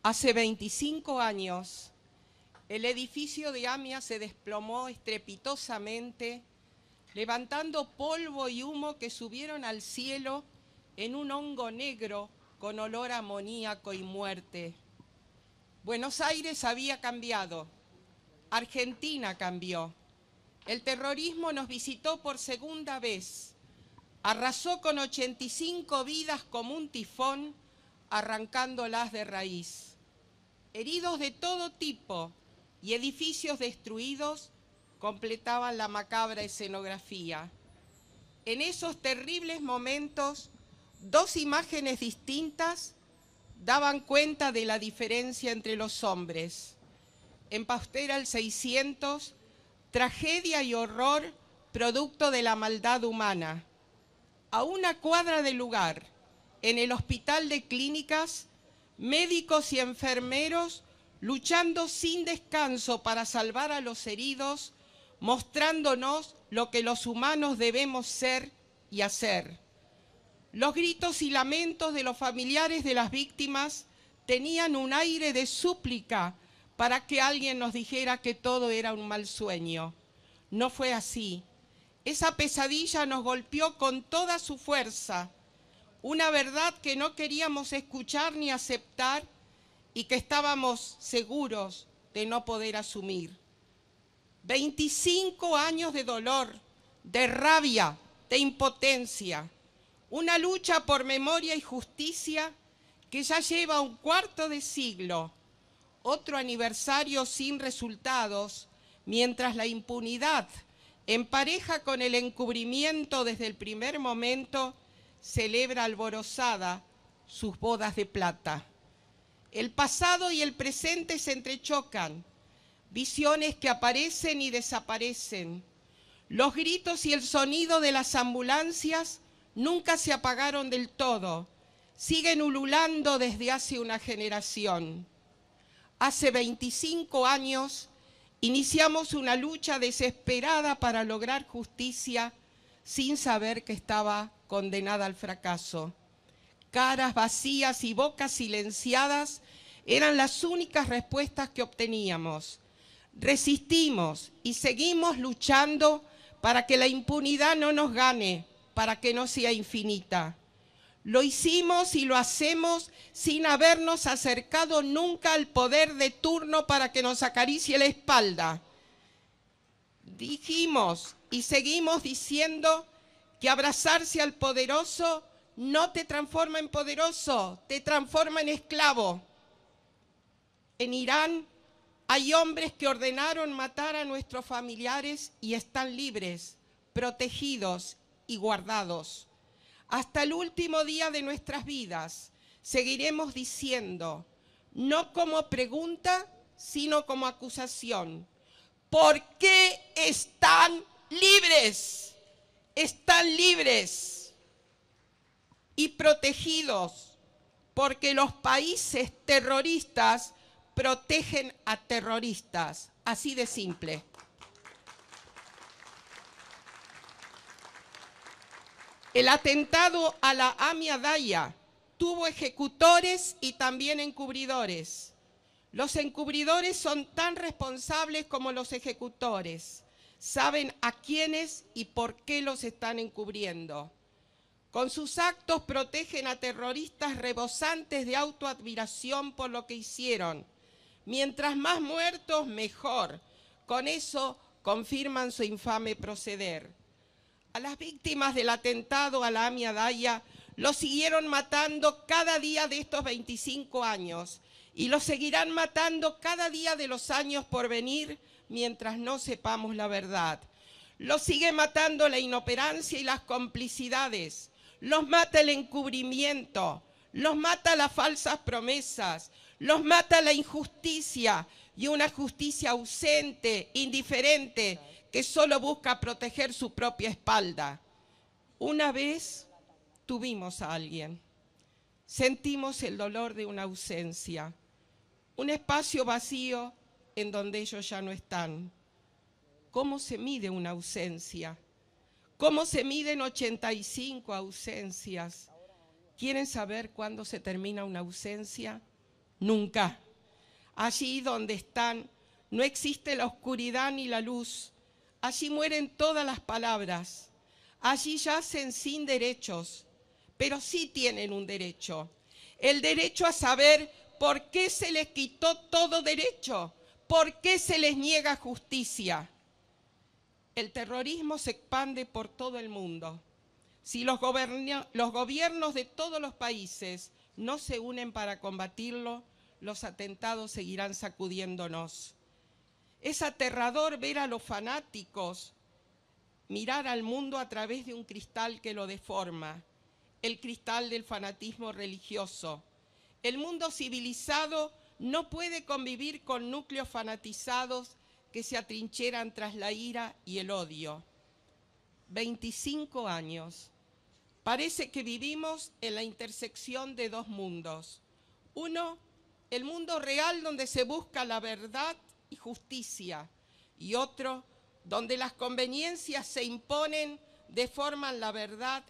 Hace 25 años, el edificio de AMIA se desplomó estrepitosamente, levantando polvo y humo que subieron al cielo en un hongo negro con olor amoníaco y muerte. Buenos Aires había cambiado, Argentina cambió. El terrorismo nos visitó por segunda vez, arrasó con 85 vidas como un tifón arrancándolas de raíz. Heridos de todo tipo y edificios destruidos completaban la macabra escenografía. En esos terribles momentos, dos imágenes distintas daban cuenta de la diferencia entre los hombres. En Pastera el 600, tragedia y horror producto de la maldad humana. A una cuadra de lugar, en el hospital de clínicas, médicos y enfermeros luchando sin descanso para salvar a los heridos, mostrándonos lo que los humanos debemos ser y hacer. Los gritos y lamentos de los familiares de las víctimas tenían un aire de súplica para que alguien nos dijera que todo era un mal sueño. No fue así. Esa pesadilla nos golpeó con toda su fuerza una verdad que no queríamos escuchar ni aceptar y que estábamos seguros de no poder asumir. 25 años de dolor, de rabia, de impotencia, una lucha por memoria y justicia que ya lleva un cuarto de siglo, otro aniversario sin resultados, mientras la impunidad, en pareja con el encubrimiento desde el primer momento, celebra alborozada sus bodas de plata. El pasado y el presente se entrechocan, visiones que aparecen y desaparecen. Los gritos y el sonido de las ambulancias nunca se apagaron del todo, siguen ululando desde hace una generación. Hace 25 años iniciamos una lucha desesperada para lograr justicia sin saber que estaba condenada al fracaso. Caras vacías y bocas silenciadas eran las únicas respuestas que obteníamos. Resistimos y seguimos luchando para que la impunidad no nos gane, para que no sea infinita. Lo hicimos y lo hacemos sin habernos acercado nunca al poder de turno para que nos acaricie la espalda. Dijimos y seguimos diciendo que abrazarse al poderoso no te transforma en poderoso, te transforma en esclavo. En Irán hay hombres que ordenaron matar a nuestros familiares y están libres, protegidos y guardados. Hasta el último día de nuestras vidas seguiremos diciendo, no como pregunta, sino como acusación ¿Por qué están libres? Están libres y protegidos porque los países terroristas protegen a terroristas, así de simple. El atentado a la Amia Daya tuvo ejecutores y también encubridores. Los encubridores son tan responsables como los ejecutores. Saben a quiénes y por qué los están encubriendo. Con sus actos protegen a terroristas rebosantes de autoadmiración por lo que hicieron. Mientras más muertos, mejor. Con eso confirman su infame proceder. A las víctimas del atentado a la Amia Daya los siguieron matando cada día de estos 25 años y los seguirán matando cada día de los años por venir mientras no sepamos la verdad. Los sigue matando la inoperancia y las complicidades, los mata el encubrimiento, los mata las falsas promesas, los mata la injusticia y una justicia ausente, indiferente, que solo busca proteger su propia espalda. Una vez tuvimos a alguien. Sentimos el dolor de una ausencia, un espacio vacío en donde ellos ya no están. ¿Cómo se mide una ausencia? ¿Cómo se miden 85 ausencias? ¿Quieren saber cuándo se termina una ausencia? Nunca. Allí donde están no existe la oscuridad ni la luz. Allí mueren todas las palabras. Allí yacen sin derechos, pero sí tienen un derecho. El derecho a saber por qué se les quitó todo derecho, por qué se les niega justicia. El terrorismo se expande por todo el mundo. Si los, gobiernos de todos los países no se unen para combatirlo, los atentados seguirán sacudiéndonos. Es aterrador ver a los fanáticos mirar al mundo a través de un cristal que lo deforma el cristal del fanatismo religioso. El mundo civilizado no puede convivir con núcleos fanatizados que se atrincheran tras la ira y el odio. 25 años. Parece que vivimos en la intersección de dos mundos. Uno, el mundo real donde se busca la verdad y justicia. Y otro, donde las conveniencias se imponen, deforman la verdad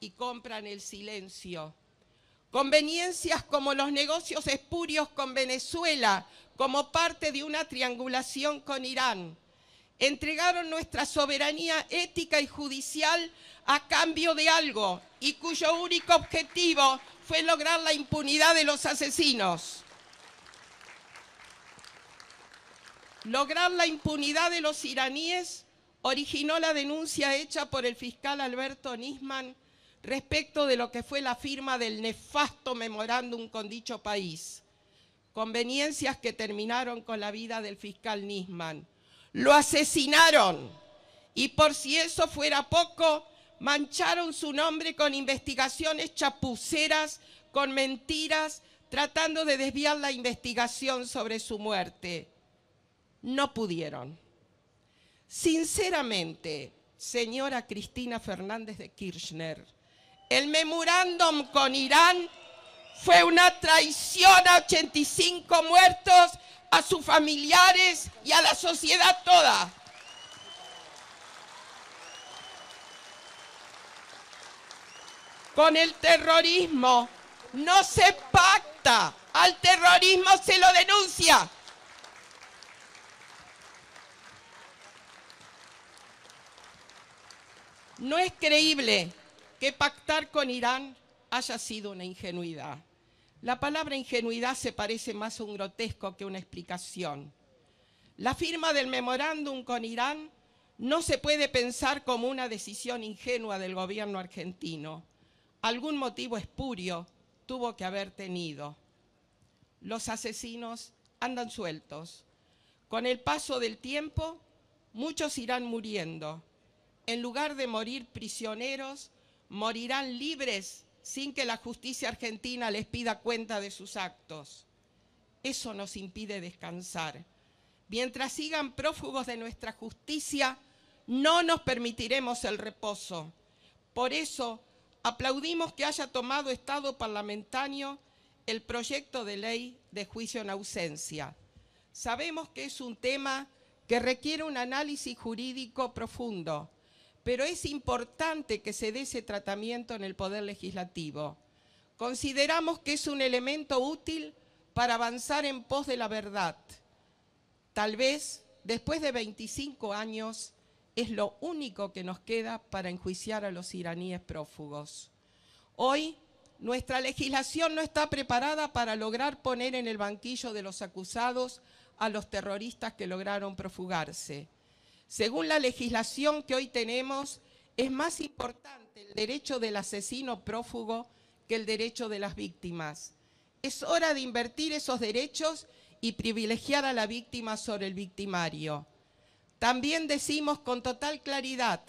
y compran el silencio. Conveniencias como los negocios espurios con Venezuela, como parte de una triangulación con Irán. Entregaron nuestra soberanía ética y judicial a cambio de algo y cuyo único objetivo fue lograr la impunidad de los asesinos. Lograr la impunidad de los iraníes originó la denuncia hecha por el fiscal Alberto Nisman respecto de lo que fue la firma del nefasto memorándum con dicho país, conveniencias que terminaron con la vida del fiscal Nisman. Lo asesinaron y por si eso fuera poco, mancharon su nombre con investigaciones chapuceras, con mentiras, tratando de desviar la investigación sobre su muerte. No pudieron. Sinceramente, señora Cristina Fernández de Kirchner, el memorándum con Irán fue una traición a 85 muertos, a sus familiares y a la sociedad toda. Con el terrorismo no se pacta, al terrorismo se lo denuncia. No es creíble que pactar con Irán haya sido una ingenuidad. La palabra ingenuidad se parece más a un grotesco que una explicación. La firma del memorándum con Irán no se puede pensar como una decisión ingenua del gobierno argentino. Algún motivo espurio tuvo que haber tenido. Los asesinos andan sueltos. Con el paso del tiempo, muchos irán muriendo. En lugar de morir prisioneros, morirán libres sin que la justicia argentina les pida cuenta de sus actos. Eso nos impide descansar. Mientras sigan prófugos de nuestra justicia, no nos permitiremos el reposo. Por eso aplaudimos que haya tomado Estado parlamentario el proyecto de ley de juicio en ausencia. Sabemos que es un tema que requiere un análisis jurídico profundo, pero es importante que se dé ese tratamiento en el Poder Legislativo. Consideramos que es un elemento útil para avanzar en pos de la verdad. Tal vez, después de 25 años, es lo único que nos queda para enjuiciar a los iraníes prófugos. Hoy, nuestra legislación no está preparada para lograr poner en el banquillo de los acusados a los terroristas que lograron profugarse. Según la legislación que hoy tenemos, es más importante el derecho del asesino prófugo que el derecho de las víctimas. Es hora de invertir esos derechos y privilegiar a la víctima sobre el victimario. También decimos con total claridad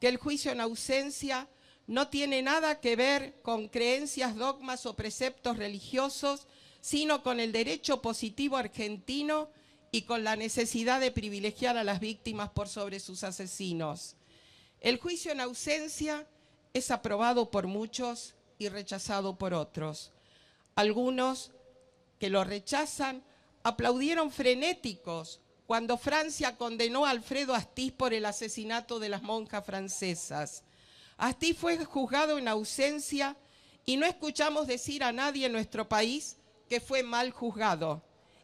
que el juicio en ausencia no tiene nada que ver con creencias, dogmas o preceptos religiosos, sino con el derecho positivo argentino y con la necesidad de privilegiar a las víctimas por sobre sus asesinos. El juicio en ausencia es aprobado por muchos y rechazado por otros. Algunos que lo rechazan aplaudieron frenéticos cuando Francia condenó a Alfredo Astiz por el asesinato de las monjas francesas. Astiz fue juzgado en ausencia y no escuchamos decir a nadie en nuestro país que fue mal juzgado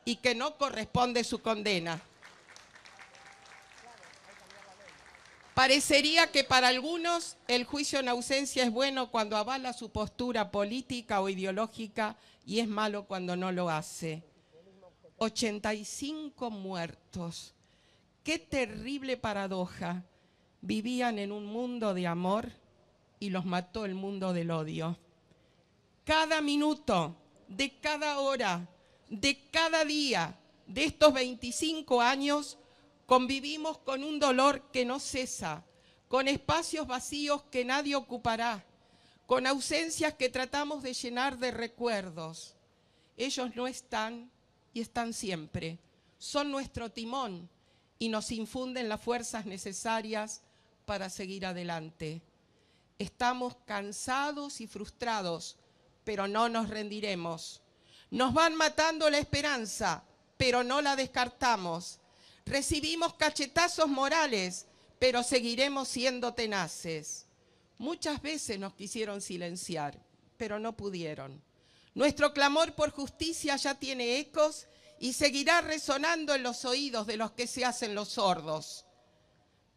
y que no corresponde su condena. Parecería que para algunos el juicio en ausencia es bueno cuando avala su postura política o ideológica y es malo cuando no lo hace. 85 muertos. Qué terrible paradoja. Vivían en un mundo de amor y los mató el mundo del odio. Cada minuto de cada hora de cada día de estos 25 años convivimos con un dolor que no cesa, con espacios vacíos que nadie ocupará, con ausencias que tratamos de llenar de recuerdos. Ellos no están y están siempre. Son nuestro timón y nos infunden las fuerzas necesarias para seguir adelante. Estamos cansados y frustrados, pero no nos rendiremos nos van matando la esperanza, pero no la descartamos. Recibimos cachetazos morales, pero seguiremos siendo tenaces. Muchas veces nos quisieron silenciar, pero no pudieron. Nuestro clamor por justicia ya tiene ecos y seguirá resonando en los oídos de los que se hacen los sordos.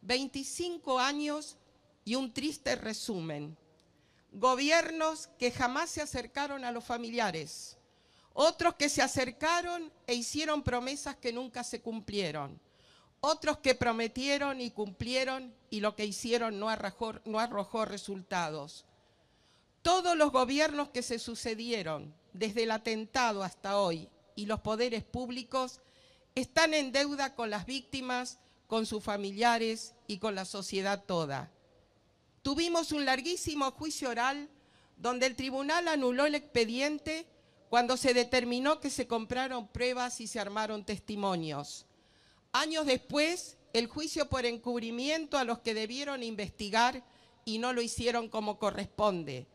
25 años y un triste resumen. Gobiernos que jamás se acercaron a los familiares otros que se acercaron e hicieron promesas que nunca se cumplieron. Otros que prometieron y cumplieron y lo que hicieron no arrojó, resultados. Todos los gobiernos que se sucedieron, desde el atentado hasta hoy, y los poderes públicos, están en deuda con las víctimas, con sus familiares y con la sociedad toda. Tuvimos un larguísimo juicio oral donde el tribunal anuló el expediente cuando se determinó que se compraron pruebas y se armaron testimonios. Años después, el juicio por encubrimiento a los que debieron investigar y no lo hicieron como corresponde.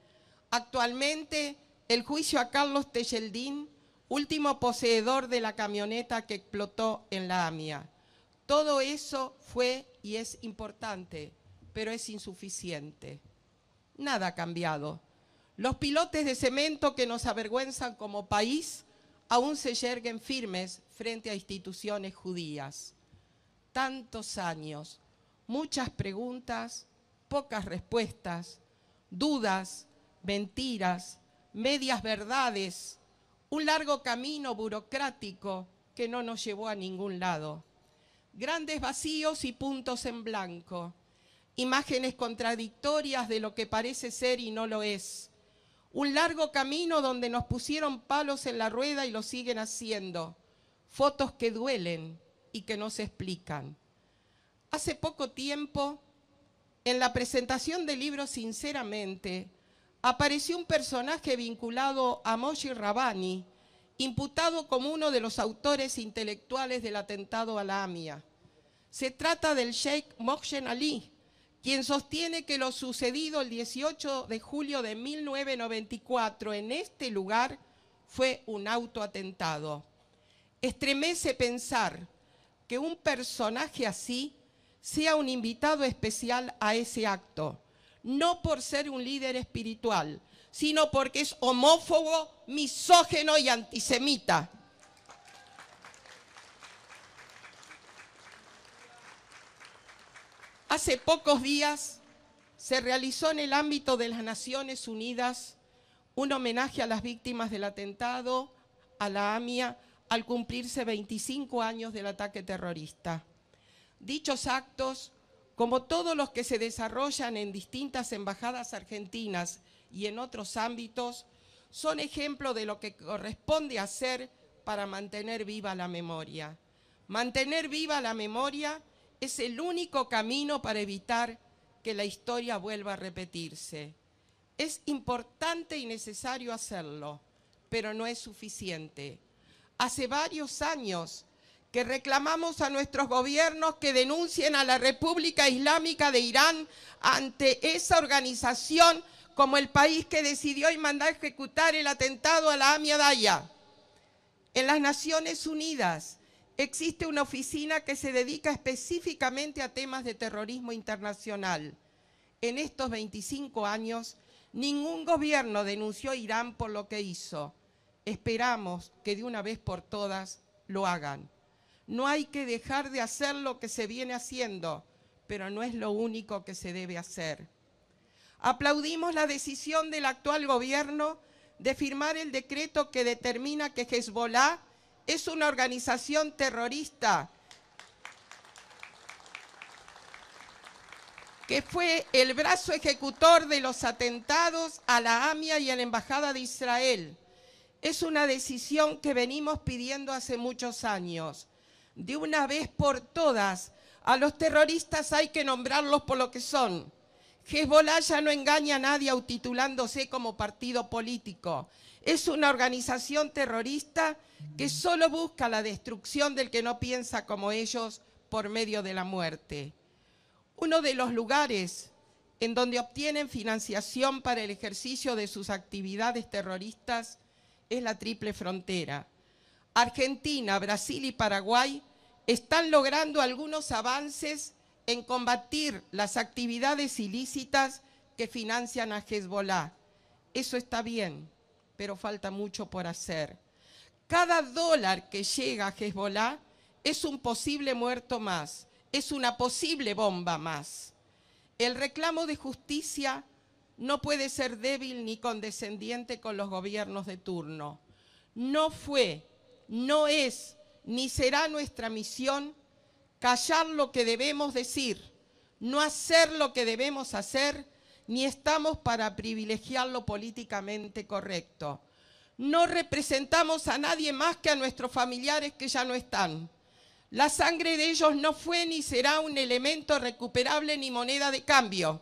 Actualmente, el juicio a Carlos Tejeldín, último poseedor de la camioneta que explotó en la AMIA. Todo eso fue y es importante, pero es insuficiente. Nada ha cambiado. Los pilotes de cemento que nos avergüenzan como país aún se yerguen firmes frente a instituciones judías. Tantos años, muchas preguntas, pocas respuestas, dudas, mentiras, medias verdades, un largo camino burocrático que no nos llevó a ningún lado. Grandes vacíos y puntos en blanco, imágenes contradictorias de lo que parece ser y no lo es un largo camino donde nos pusieron palos en la rueda y lo siguen haciendo, fotos que duelen y que no se explican. Hace poco tiempo, en la presentación del libro Sinceramente, apareció un personaje vinculado a Moshi Rabani, imputado como uno de los autores intelectuales del atentado a la AMIA. Se trata del Sheikh Mohsen Ali, quien sostiene que lo sucedido el 18 de julio de 1994 en este lugar fue un autoatentado. Estremece pensar que un personaje así sea un invitado especial a ese acto, no por ser un líder espiritual, sino porque es homófobo, misógeno y antisemita. Hace pocos días se realizó en el ámbito de las Naciones Unidas un homenaje a las víctimas del atentado a la AMIA al cumplirse 25 años del ataque terrorista. Dichos actos, como todos los que se desarrollan en distintas embajadas argentinas y en otros ámbitos, son ejemplo de lo que corresponde hacer para mantener viva la memoria. Mantener viva la memoria es el único camino para evitar que la historia vuelva a repetirse. Es importante y necesario hacerlo, pero no es suficiente. Hace varios años que reclamamos a nuestros gobiernos que denuncien a la República Islámica de Irán ante esa organización como el país que decidió y mandó a ejecutar el atentado a la Amia Daya. En las Naciones Unidas existe una oficina que se dedica específicamente a temas de terrorismo internacional. En estos 25 años, ningún gobierno denunció a Irán por lo que hizo. Esperamos que de una vez por todas lo hagan. No hay que dejar de hacer lo que se viene haciendo, pero no es lo único que se debe hacer. Aplaudimos la decisión del actual gobierno de firmar el decreto que determina que Hezbollah es una organización terrorista que fue el brazo ejecutor de los atentados a la AMIA y a la Embajada de Israel. Es una decisión que venimos pidiendo hace muchos años. De una vez por todas, a los terroristas hay que nombrarlos por lo que son. Hezbollah ya no engaña a nadie autitulándose como partido político. Es una organización terrorista que solo busca la destrucción del que no piensa como ellos por medio de la muerte. Uno de los lugares en donde obtienen financiación para el ejercicio de sus actividades terroristas es la triple frontera. Argentina, Brasil y Paraguay están logrando algunos avances en combatir las actividades ilícitas que financian a Hezbollah. Eso está bien pero falta mucho por hacer. Cada dólar que llega a Hezbollah es un posible muerto más, es una posible bomba más. El reclamo de justicia no puede ser débil ni condescendiente con los gobiernos de turno. No fue, no es, ni será nuestra misión callar lo que debemos decir, no hacer lo que debemos hacer ni estamos para privilegiar lo políticamente correcto. No representamos a nadie más que a nuestros familiares que ya no están. La sangre de ellos no fue ni será un elemento recuperable ni moneda de cambio.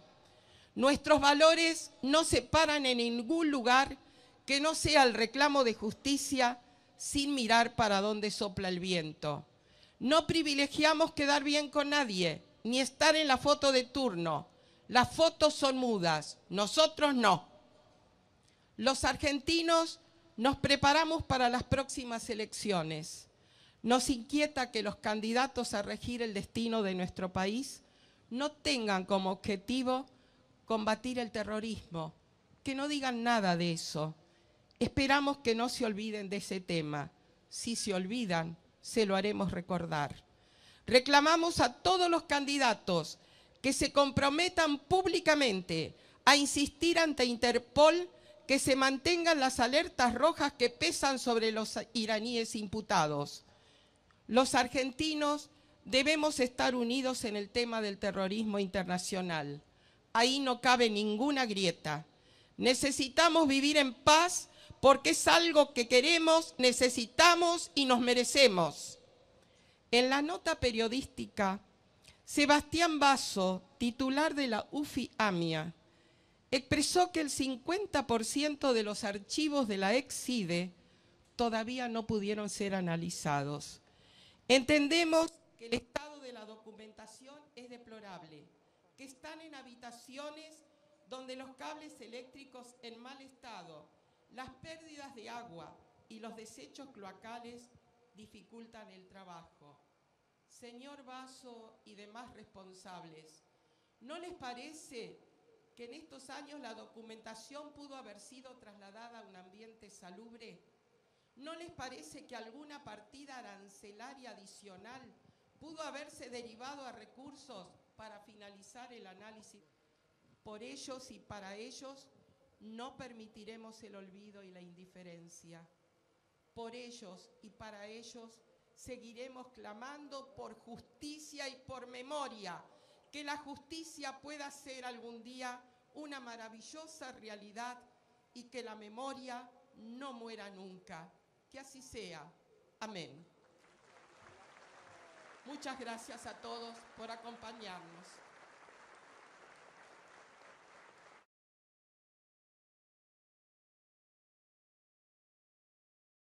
Nuestros valores no se paran en ningún lugar que no sea el reclamo de justicia sin mirar para dónde sopla el viento. No privilegiamos quedar bien con nadie, ni estar en la foto de turno. Las fotos son mudas, nosotros no. Los argentinos nos preparamos para las próximas elecciones. Nos inquieta que los candidatos a regir el destino de nuestro país no tengan como objetivo combatir el terrorismo, que no digan nada de eso. Esperamos que no se olviden de ese tema. Si se olvidan, se lo haremos recordar. Reclamamos a todos los candidatos que se comprometan públicamente a insistir ante Interpol que se mantengan las alertas rojas que pesan sobre los iraníes imputados. Los argentinos debemos estar unidos en el tema del terrorismo internacional. Ahí no cabe ninguna grieta. Necesitamos vivir en paz porque es algo que queremos, necesitamos y nos merecemos. En la nota periodística Sebastián Basso, titular de la UFI AMIA, expresó que el 50% de los archivos de la Exide todavía no pudieron ser analizados. Entendemos que el estado de la documentación es deplorable, que están en habitaciones donde los cables eléctricos en mal estado, las pérdidas de agua y los desechos cloacales dificultan el trabajo señor Vaso y demás responsables, ¿no les parece que en estos años la documentación pudo haber sido trasladada a un ambiente salubre? ¿No les parece que alguna partida arancelaria adicional pudo haberse derivado a recursos para finalizar el análisis? Por ellos y para ellos no permitiremos el olvido y la indiferencia. Por ellos y para ellos seguiremos clamando por justicia y por memoria, que la justicia pueda ser algún día una maravillosa realidad y que la memoria no muera nunca. Que así sea. Amén. Muchas gracias a todos por acompañarnos.